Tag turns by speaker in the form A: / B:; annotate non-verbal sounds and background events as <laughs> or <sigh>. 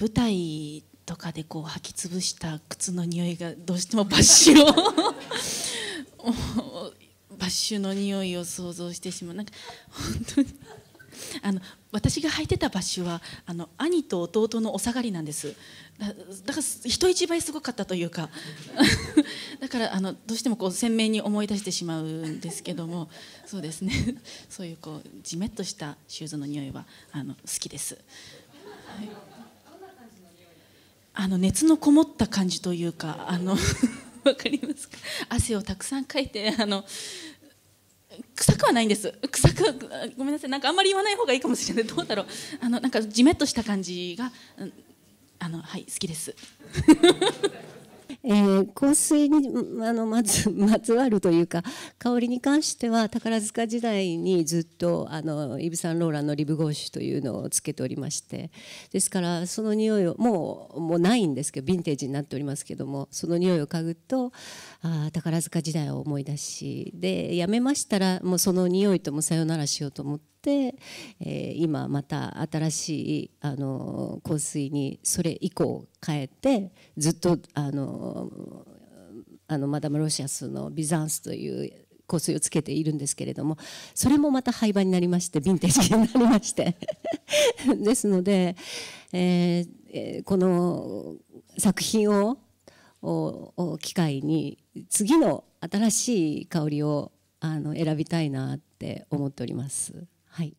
A: 舞台とかでこう履き潰した靴の匂いがどうしてもバッシュをバッシュの匂いを想像してしまうなんか本当にあの私が履いてたバッシュはあの兄と弟のお下がりなんですだから人一倍すごかったというか <laughs> だからあのどうしてもこう鮮明に思い出してしまうんですけどもそうですねそういうこうじめっとしたシューズの匂いはあの好きです。はいあの熱のこもった感じというかあの <laughs> わかりますか汗をたくさんかいてあの臭くはないんです臭くごめんなさいなんかあんまり言わない方がいいかもしれないどうだろうあのなんかじめっとした感じがあのはい好きです
B: えー、香水にあのまつまつわるというか香りに関しては宝塚時代にずっとあのイヴ・サンローランのリブゴーシュというのをつけておりましてですからその匂いをもうもうないんですけどヴィンテージになっておりますけどもその匂いを嗅ぐとあ宝塚時代を思い出しでやめましたらもうその匂いともさよならしようと思って。、えー、今また新しいあの香水にそれ以降変えてずっとあのあのマダム・ロシアスのビザンスという香水をつけているんですけれどもそれもまた廃盤になりましてヴィンテージになりまして <laughs> ですので、えー、この作品をを機会に次の新しい香りをあの選びたいなって思っております。はい